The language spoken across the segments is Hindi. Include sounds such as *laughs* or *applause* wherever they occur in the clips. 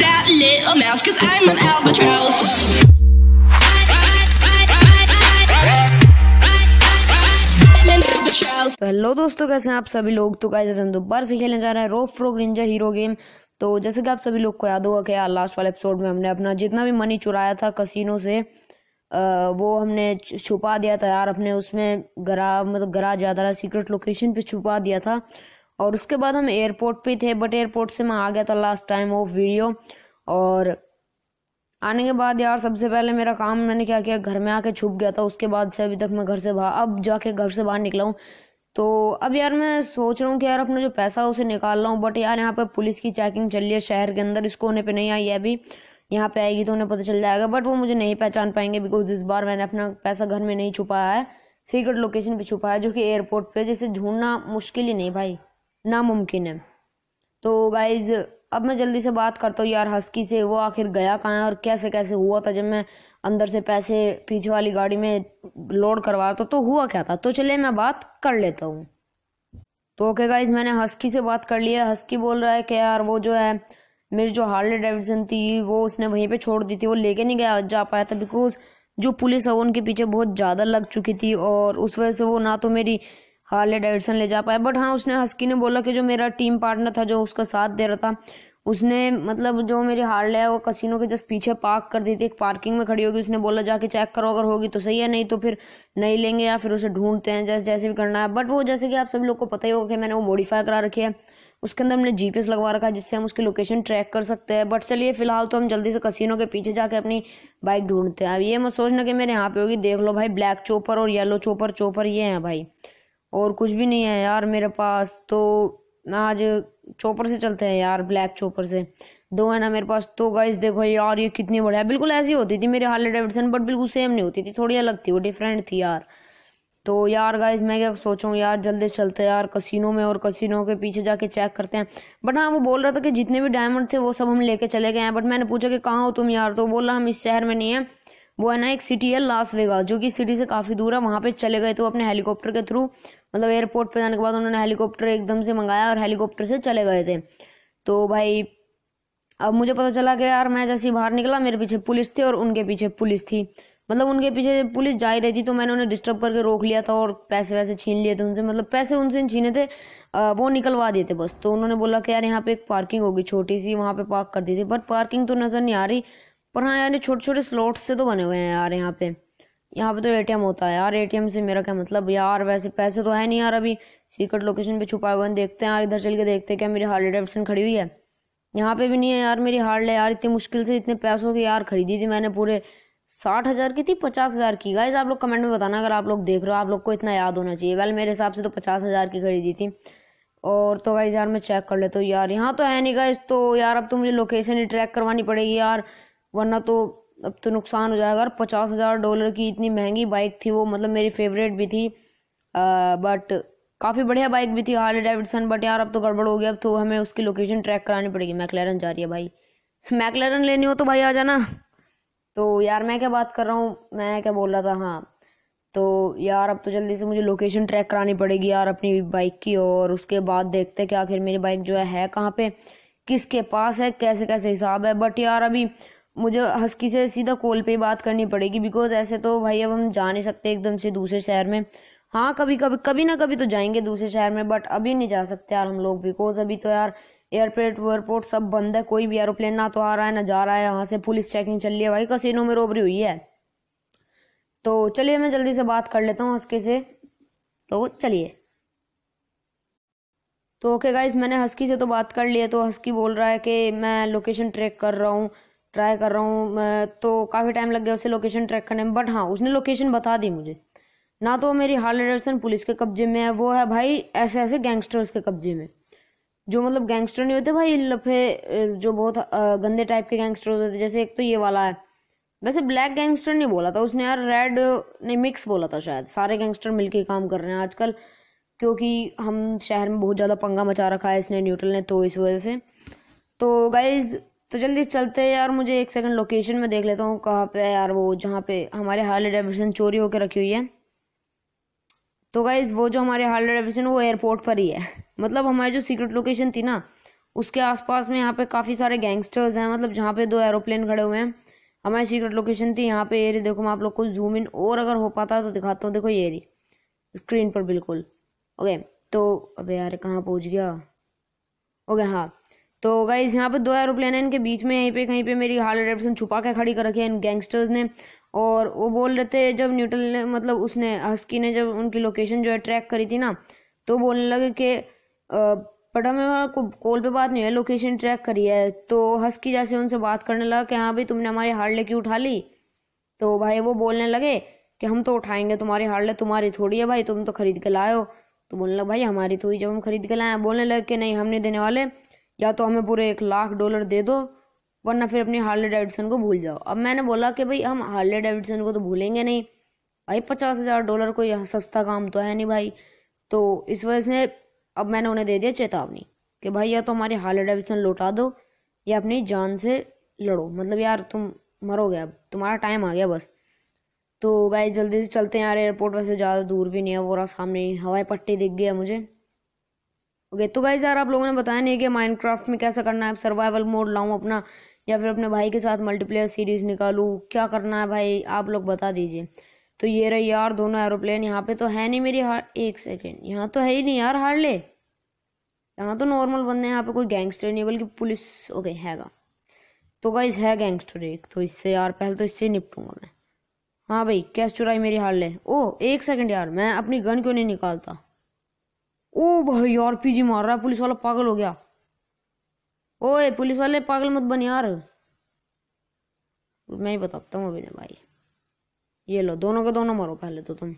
that little mouse, cause I'm an albatross. Hello तो दोस्तों कैसे हैं आप सभी लोग तो कैसे हम दोबारा से खेलने जा रहे हैं rope frog ninja hero game तो जैसे कि आप सभी लोग को याद होगा कि यार लास्ट वाले एपिसोड में हमने अपना जितना भी मनी चुराया था कसिनो से आ, वो हमने छुपा दिया था यार अपने उसमें गरा मतलब गरा जाता रहा सीक्रेट लोकेशन पे छुपा दिया था और उसके बाद हम एयरपोर्ट पे थे बट एयरपोर्ट से मैं आ गया था लास्ट टाइम वो वीडियो और आने के बाद यार सबसे पहले मेरा काम मैंने क्या किया घर में आके छुप गया था उसके बाद से अभी तक मैं घर से बाहर अब जाके घर से बाहर निकला हूँ तो अब यार मैं सोच रहा हूँ कि यार अपना जो पैसा है उसे निकाल रहा हूँ बट यार यहाँ पर पुलिस की चेकिंग चल रही है शहर के अंदर इसको होने पर नहीं आई है अभी यहाँ पे आएगी तो उन्हें पता चल जाएगा बट वो मुझे नहीं पहचान पाएंगे बिकॉज इस बार मैंने अपना पैसा घर में नहीं छुपाया है सीक्रेट लोकेशन पे छुपाया जो कि एयरपोर्ट पे जैसे ढूंढना मुश्किल ही नहीं भाई नामुमकिन है तो गाइज अब मैं जल्दी से बात करता हूँ यार हस्की से वो आखिर गया कहाँ है और कैसे कैसे हुआ था जब मैं अंदर से पैसे पीछे वाली गाड़ी में लोड करवा तो, तो हुआ क्या था तो चलिए मैं बात कर लेता हूँ तो ओके गाइज मैंने हस्की से बात कर लिया हस्की बोल रहा है कि यार वो जो है मेरी जो हार्ले डेविडसन थी वो उसने वहीं पे छोड़ दी थी वो लेके नहीं गया जा पाया था बिकॉज जो पुलिस है उनके पीछे बहुत ज़्यादा लग चुकी थी और उस वजह से वो ना तो मेरी हार्ले डेविडसन ले जा पाया बट हाँ उसने हस्की ने बोला कि जो मेरा टीम पार्टनर था जो उसका साथ दे रहा था उसने मतलब जो मेरी हार्ले है वो कसिनो के जस्ट पीछे पार्क कर दी थी एक पार्किंग में खड़ी होगी उसने बोला जाके चेक करो अगर होगी तो सही है नहीं तो फिर नहीं लेंगे या फिर उसे ढूंढते हैं जैसे जैसे भी करना है बट वो जैसे कि आप सभी लोग को पता ही होगा कि मैंने वो मॉडिफाई करा रखी है उसके अंदर हमने जीपीएस लगवा रखा है जिससे हम उसकी लोकेशन ट्रैक कर सकते हैं बट चलिए फिलहाल तो हम जल्दी से कसिनो के पीछे जाके अपनी बाइक ढूंढते हैं अब ये मत सोचना कि मेरे यहाँ पे होगी देख लो भाई ब्लैक चोपर और येलो चोपर चोपर ये हैं भाई और कुछ भी नहीं है यार मेरे पास तो आज चॉपर से चलते हैं यार ब्लैक चॉपर से दो है ना मेरे पास तो गाइस देखो यार ये कितनी बढ़िया बिल्कुल ऐसी होती थी मेरी हाल डेविडसन बट बिल्कुल सेम नहीं होती थी थोड़ी अलग थी वो डिफरेंट थी यार तो यार गाइस मैं क्या सोचूं यार जल्दी चलते यार कसिनो में और कसिनो के पीछे जाके चेक करते हैं बट हाँ वो बोल रहा था कि जितने भी डायमंड थे वो सब हम लेके चले गए हैं बट मैंने पूछा कि कहाँ हो तुम यार तो बोला हम इस शहर में नहीं है वो है ना एक सिटी है लास वेगा जो कि सिटी से काफ़ी दूर है वहाँ पे चले गए तो अपने हेलीकॉप्टर के थ्रू मतलब एयरपोर्ट पे जाने के बाद उन्होंने हेलीकॉप्टर एकदम से मंगाया और हेलीकॉप्टर से चले गए थे तो भाई अब मुझे पता चला कि यार मैं जैसे बाहर निकला मेरे पीछे पुलिस थी और उनके पीछे पुलिस थी मतलब उनके पीछे पुलिस जा ही रही थी तो मैंने उन्हें डिस्टर्ब करके रोक लिया था और पैसे वैसे छीन लिए थे उनसे मतलब पैसे उनसे छीने थे वो निकलवा दिए थे बस तो उन्होंने बोला कि यार यहाँ पे एक पार्किंग होगी छोटी सी वहाँ पे पार्क कर दी थी बट पार्किंग तो नज़र नहीं आ रही पर हाँ यार छोटे छोटे स्लॉट्स से तो बने हुए हैं यार यहाँ पे यहाँ पे तो एटीएम होता है यार एटीएम से मेरा क्या मतलब यार वैसे पैसे तो है नहीं यार अभी सीक्रेट लोकेशन पे छुपा हुआ है देखते हैं यार इधर चल के देखते हैं क्या मेरी हार्ले डेविडसन खड़ी हुई है यहाँ पे भी नहीं है यार मेरी हार्ले यार इतनी मुश्किल से इतने पैसों की यार खरीदी थी मैंने पूरे साठ हज़ार की थी पचास हज़ार की गाइज आप लोग कमेंट में बताना अगर आप लोग देख रहे हो आप लोग को इतना याद होना चाहिए वैल मेरे हिसाब से तो पचास हज़ार की खरीदी थी और तो गाइज यार मैं चेक कर लेता हूँ यार यहाँ तो है नहीं गाइज तो यार अब तो मुझे लोकेशन ही ट्रैक करवानी पड़ेगी यार वरना तो अब तो नुकसान हो जाएगा और पचास हज़ार डॉलर की इतनी महंगी बाइक थी वो मतलब मेरी फेवरेट भी थी आ, बट काफ़ी बढ़िया बाइक भी थी हार्ले डेविडसन बट यार अब तो गड़बड़ हो गया अब तो हमें उसकी लोकेशन ट्रैक करानी पड़ेगी मैकलेरन जा रही है भाई मैकलेरन लेनी हो तो भाई आ जाना तो यार मैं क्या बात कर रहा हूँ मैं क्या बोल रहा था हाँ तो यार अब तो जल्दी से मुझे लोकेशन ट्रैक करानी पड़ेगी यार अपनी बाइक की और उसके बाद देखते हैं कि आखिर मेरी बाइक जो है कहाँ पे किसके पास है कैसे कैसे हिसाब है बट यार अभी मुझे हस्की से सीधा कॉल पे बात करनी पड़ेगी बिकॉज ऐसे तो भाई अब हम जा नहीं सकते एकदम से दूसरे शहर में हाँ कभी कभी कभी ना कभी तो जाएंगे दूसरे शहर में बट अभी नहीं जा सकते यार हम लोग बिकॉज अभी तो यार एयरपोर्ट वेयरपोर्ट सब बंद है कोई भी एरोप्लेन ना तो आ रहा है ना जा रहा है यहाँ से पुलिस चेकिंग चल रही है भाई कसिनो में रोबरी हुई है तो चलिए मैं जल्दी से बात कर लेता हूँ हस्के से तो चलिए तो ओके गाइज मैंने हस्की से तो बात कर ली है तो हस्की बोल रहा है कि मैं लोकेशन ट्रैक कर रहा हूँ ट्राई कर रहा हूँ तो काफ़ी टाइम लग गया उसे लोकेशन ट्रैक करने में बट हाँ उसने लोकेशन बता दी मुझे ना तो मेरी हार्ले पुलिस के कब्जे में है वो है भाई ऐसे ऐसे गैंगस्टर्स के कब्जे में जो मतलब गैंगस्टर नहीं होते भाई लफे जो बहुत गंदे टाइप के गैंगस्टर होते जैसे एक तो ये वाला है वैसे ब्लैक गैंगस्टर नहीं बोला था उसने यार रेड नहीं मिक्स बोला था शायद सारे गैंगस्टर मिलके काम कर रहे हैं आजकल क्योंकि हम शहर में बहुत ज़्यादा पंगा मचा रखा है इसने न्यूट्रल ने तो इस वजह से तो गाइज तो जल्दी चलते हैं यार मुझे एक सेकंड लोकेशन में देख लेता हूँ कहाँ पे है यार वो जहाँ पे हमारे हार्ले डेविडसन चोरी होकर रखी हुई है तो गाइज वो जो हमारे हार्ले डेविडसन वो एयरपोर्ट पर ही है *laughs* मतलब हमारी जो सीक्रेट लोकेशन थी ना उसके आसपास में यहाँ पे काफ़ी सारे गैंगस्टर्स हैं मतलब जहाँ पे दो एरोप्लेन खड़े हुए हैं हमारी सीक्रेट लोकेशन थी यहाँ पे ये देखो मैं आप लोग को जूम इन और अगर हो पाता है तो दिखाता हूँ देखो ये रही स्क्रीन पर बिल्कुल ओके तो अबे यार कहाँ पहुँच गया ओके हाँ तो गाइज़ यहाँ पे दो एरोप्लेन है इनके बीच में यहीं पे कहीं पे मेरी हाल डेविडसन छुपा के खड़ी कर रखी है इन गैंगस्टर्स ने और वो बोल रहे थे जब न्यूटल ने मतलब उसने हस्की ने जब उनकी लोकेशन जो है ट्रैक करी थी ना तो बोलने लगे कि बट को कॉल पे बात नहीं है लोकेशन ट्रैक करी है तो हस्की जैसे उनसे बात करने लगा कि हाँ भाई तुमने हमारी हार्ले की उठा ली तो भाई वो बोलने लगे कि हम तो उठाएंगे तुम्हारी हार्ले तुम्हारी थोड़ी है भाई तुम तो खरीद के लाए हो तो बोलने लगे भाई हमारी थोड़ी तो जब हम खरीद के लाए बोलने लगे कि नहीं हम नहीं देने वाले या तो हमें पूरे एक लाख डॉलर दे दो वरना फिर अपनी हार्ले डेविडसन को भूल जाओ अब मैंने बोला कि भाई हम हार्ले डेविडसन को तो भूलेंगे नहीं भाई पचास हज़ार डॉलर कोई सस्ता काम तो है नहीं भाई तो इस वजह से अब मैंने उन्हें दे दिया चेतावनी कि भाई या तो हमारी हार्ले डेविडसन लौटा दो या अपनी जान से लड़ो मतलब यार तुम मरोगे अब तुम्हारा टाइम आ गया बस तो गाय जल्दी से चलते हैं यार एयरपोर्ट वैसे ज़्यादा दूर भी नहीं है वो रहा सामने हवाई पट्टी दिख गया मुझे ओके तो गाइज यार आप लोगों ने बताया नहीं कि माइनक्राफ्ट में कैसा करना है सर्वाइवल मोड लाऊं अपना या फिर अपने भाई के साथ मल्टीप्लेयर सीरीज निकालू क्या करना है भाई आप लोग बता दीजिए तो ये रही यार दोनों एरोप्लेन यहाँ पे तो है नहीं मेरी हार एक सेकेंड यहाँ तो है ही नहीं यार ले यहाँ तो नॉर्मल बंदे हैं यहाँ पे कोई गैंगस्टर नहीं बल्कि पुलिस ओके हैगा तो गाइज है गैंगस्टर एक तो इससे यार पहले तो इससे निपटूंगा मैं हाँ भाई कैश चुराई मेरी ले ओ एक सेकेंड यार मैं अपनी गन क्यों नहीं निकालता ओ भाई यार पीजी मार रहा है पुलिस वाला पागल हो गया ओए पुलिस वाले पागल मत बन यार मैं ही बताता हूँ अभी ने भाई ये लो दोनों के दोनों मरो पहले तो तुम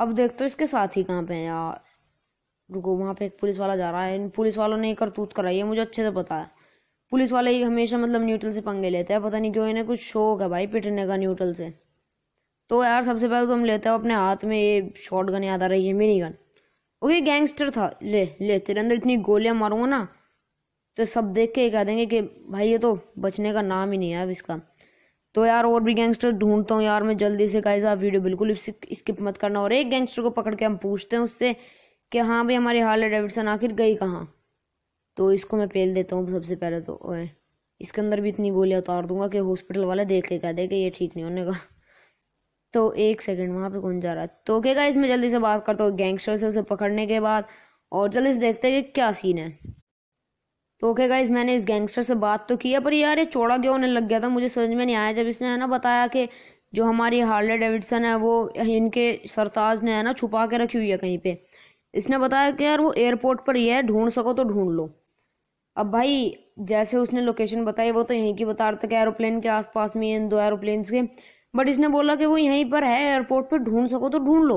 अब देखते हो इसके साथ ही कहाँ पे है यार रुको वहाँ पे एक पुलिस वाला जा रहा है इन पुलिस वालों ने करतूत कराई है मुझे अच्छे से पता है पुलिस वाले ही हमेशा मतलब न्यूट्रल से पंगे लेते हैं पता नहीं क्यों इन्हें कुछ शौक है भाई पिटने का न्यूट्रल से तो यार सबसे पहले तो हम लेते हो अपने हाथ में ये शॉर्ट गन याद आ रही है मिनी गन वो ये गैंगस्टर था ले ले तेरे अंदर इतनी गोलियां मारूंगा ना तो सब देख के कह देंगे कि भाई ये तो बचने का नाम ही नहीं है अब इसका तो यार और भी गैंगस्टर ढूंढता हूँ यार मैं जल्दी से कहा आप वीडियो बिल्कुल स्किप मत करना और एक गैंगस्टर को पकड़ के हम पूछते हैं उससे कि हाँ भाई हमारी हाल डेविडसन आखिर गई कहाँ तो इसको मैं पेल देता हूँ सबसे पहले तो इसके अंदर भी इतनी गोलियाँ उतार दूंगा कि हॉस्पिटल वाले देख के कह दे कि ये ठीक नहीं होने का तो एक सेकंड वहाँ पे कौन जा रहा है तो ओके गाइस इसमें जल्दी से बात करता हूँ गैंगस्टर से उसे पकड़ने के बाद और जल्दी से देखते हैं कि क्या सीन है तो ओके गाइज मैंने इस गैंगस्टर से बात तो किया पर यार ये चौड़ा क्यों होने लग गया था मुझे समझ में नहीं आया जब इसने है ना बताया कि जो हमारी हार्ले डेविडसन है वो इनके सरताज ने है ना छुपा के रखी हुई है कहीं पे इसने बताया कि यार वो एयरपोर्ट पर ही है ढूंढ सको तो ढूंढ लो अब भाई जैसे उसने लोकेशन बताई वो तो यहीं की बता रहा था कि एरोप्लेन के आसपास में इन दो एरोप्लेन्स के बट इसने बोला कि वो यहीं पर है एयरपोर्ट पर ढूंढ सको तो ढूंढ लो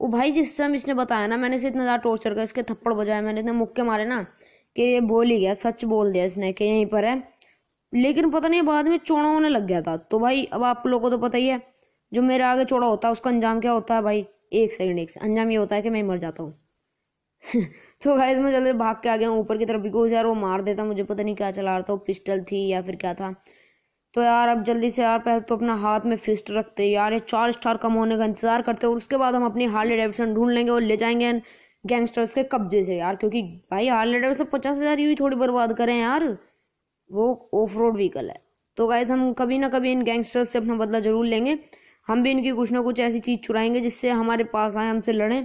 वो भाई जिस समय इसने बताया ना मैंने इसे इतना ज़्यादा टॉर्चर कर इसके थप्पड़ बजाया मैंने इतने मुक्के मारे ना कि ये बोल ही गया सच बोल दिया इसने कि यहीं पर है लेकिन पता नहीं बाद में चौड़ा होने लग गया था तो भाई अब आप लोगों को तो पता ही है जो मेरे आगे चौड़ा होता है उसका अंजाम क्या होता है भाई एक सेकंड एक सेकंड अंजाम ये होता है कि मैं मर जाता हूँ *laughs* तो भाई मैं जल्दी भाग के आ गया ऊपर की तरफ बिकॉज यार वो मार देता मुझे पता नहीं क्या चला रहा था वो पिस्टल थी या फिर क्या था तो यार अब जल्दी से यार पहले तो अपना हाथ में फिस्ट रखते यार ये चार स्टार कम होने का इंतज़ार करते और उसके बाद हम अपनी हार्ले डेविडसन ढूंढ लेंगे और ले जाएंगे गैंगस्टर्स के कब्जे से यार क्योंकि भाई हार्ले डेविडसन पचास हज़ार यू ही थोड़ी बर्बाद करें यार वो ऑफ रोड व्हीकल है तो गाइज हम कभी ना कभी इन गैंगस्टर्स से अपना बदला ज़रूर लेंगे हम भी इनकी कुछ ना कुछ ऐसी चीज़ चुराएंगे जिससे हमारे पास आए हमसे लड़ें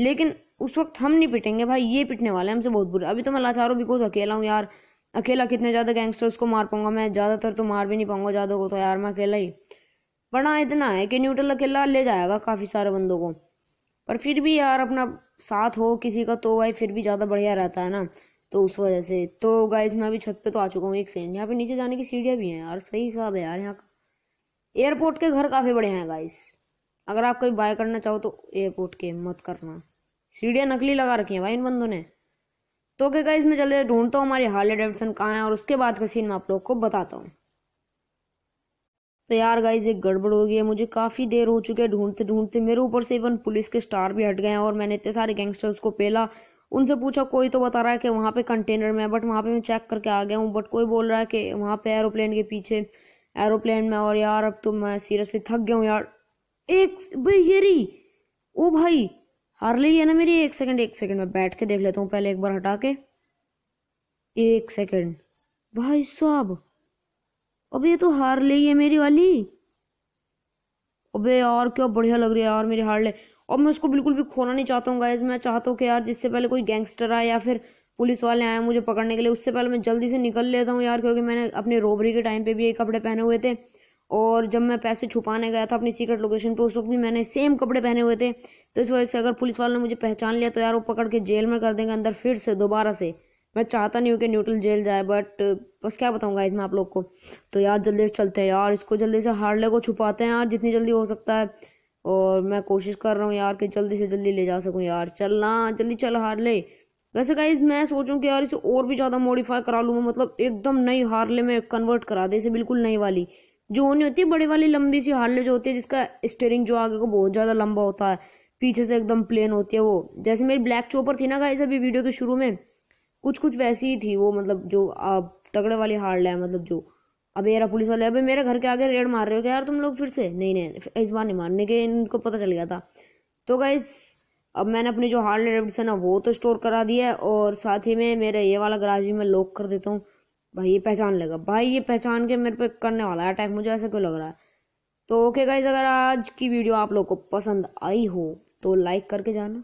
लेकिन उस वक्त हम नहीं पिटेंगे भाई ये पिटने वाले हैं हमसे बहुत बुरे अभी तो मैं लाचारों हूँ अकेला हूँ यार अकेला कितने ज़्यादा गैंगस्टर्स को मार पाऊंगा मैं ज़्यादातर तो मार भी नहीं पाऊंगा ज़्यादा को तो यार मैं अकेला ही पर इतना है कि न्यूट्रल अकेला ले जाएगा काफ़ी सारे बंदों को पर फिर भी यार अपना साथ हो किसी का तो भाई फिर भी ज़्यादा बढ़िया रहता है ना तो उस वजह से तो गाइज मैं अभी छत पे तो आ चुका हूँ एक सेकेंड यहाँ पे नीचे जाने की सीढ़ियाँ भी हैं यार सही हिसाब है यार यहाँ का एयरपोर्ट के घर काफ़ी बड़े हैं गाइस अगर आप कभी बाय करना चाहो तो एयरपोर्ट के मत करना सीढ़ियाँ नकली लगा रखी हैं भाई इन बंदों ने तो क्या गाइज मैं जल्दी ढूंढता हूँ हमारी हार्ले डेविडसन कहाँ है और उसके बाद का सीन मैं आप लोग को बताता हूँ तो यार गाइज एक गड़बड़ हो गई है मुझे काफ़ी देर हो चुकी है ढूंढते ढूंढते मेरे ऊपर से इवन पुलिस के स्टार भी हट गए हैं और मैंने इतने सारे गैंगस्टर्स को पेला उनसे पूछा कोई तो बता रहा है कि वहाँ पे कंटेनर में है बट वहाँ पे मैं चेक करके आ गया हूँ बट कोई बोल रहा है कि वहाँ पे एरोप्लेन के पीछे एरोप्लेन में और यार अब तो मैं सीरियसली थक गया हूँ यार एक भाई ये रही ओ भाई हार ली है ना मेरी एक सेकंड एक सेकंड में बैठ के देख लेता हूँ पहले एक बार हटा के एक सेकंड भाई साहब अब ये तो हार ली है मेरी वाली अबे यार क्या बढ़िया लग रही है यार मेरी हार ले अब मैं उसको बिल्कुल भी खोना नहीं चाहता हूँ गाइज मैं चाहता हूँ कि यार जिससे पहले कोई गैंगस्टर आए या फिर पुलिस वाले आए मुझे पकड़ने के लिए उससे पहले मैं जल्दी से निकल लेता हूँ यार क्योंकि मैंने अपने रोबरी के टाइम पे भी ये कपड़े पहने हुए थे और जब मैं पैसे छुपाने गया था अपनी सीक्रेट लोकेशन पे उस वक्त भी मैंने सेम कपड़े पहने हुए थे तो इस वजह से अगर पुलिस वालों ने मुझे पहचान लिया तो यार वो पकड़ के जेल में कर देंगे अंदर फिर से दोबारा से मैं चाहता नहीं हूँ कि न्यूट्रल जेल जाए बट बस क्या बताऊँगा इसमें आप लोग को तो यार जल्दी से चलते हैं यार इसको जल्दी से हार्ले को छुपाते हैं यार जितनी जल्दी हो सकता है और मैं कोशिश कर रहा हूँ यार कि जल्दी से जल्दी ले जा सकूँ यार चलना जल्दी चल हार्ले वैसे गाइज मैं सोचूँ कि यार इसे और भी ज़्यादा मॉडिफाई करा लूँ मतलब एकदम नई हार्ले में कन्वर्ट करा दे इसे बिल्कुल नई वाली जो नहीं होती है बड़े वाली लंबी सी हार्ले जो होती है जिसका स्टेयरिंग जो आगे को बहुत ज़्यादा लंबा होता है पीछे से एकदम प्लेन होती है वो जैसे मेरी ब्लैक चोपर थी ना गाइस अभी वीडियो के शुरू में कुछ कुछ वैसी ही थी वो मतलब जो आप तगड़े वाली हार्ड है मतलब जो अब यार पुलिस वाले अभी मेरे घर के आगे रेड मार रहे हो क्या यार तुम लोग फिर से नहीं नहीं इस बार नहीं मारने के इनको पता चल गया था तो गाइस अब मैंने अपनी जो हार्ड रेवल्यूशन है वो तो स्टोर करा दिया है और साथ ही में मेरे ये वाला गराज भी मैं लॉक कर देता हूँ भाई ये पहचान लेगा भाई ये पहचान के मेरे पे करने वाला है अटैक मुझे ऐसा क्यों लग रहा है तो ओके गाइज अगर आज की वीडियो आप लोग को पसंद आई हो तो लाइक करके जाना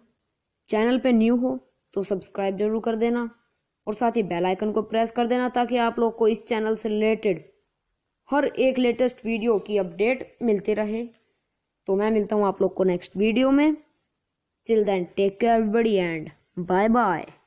चैनल पे न्यू हो तो सब्सक्राइब जरूर कर देना और साथ ही बेल आइकन को प्रेस कर देना ताकि आप लोग को इस चैनल से रिलेटेड हर एक लेटेस्ट वीडियो की अपडेट मिलती रहे तो मैं मिलता हूँ आप लोग को नेक्स्ट वीडियो में till then take care everybody and bye bye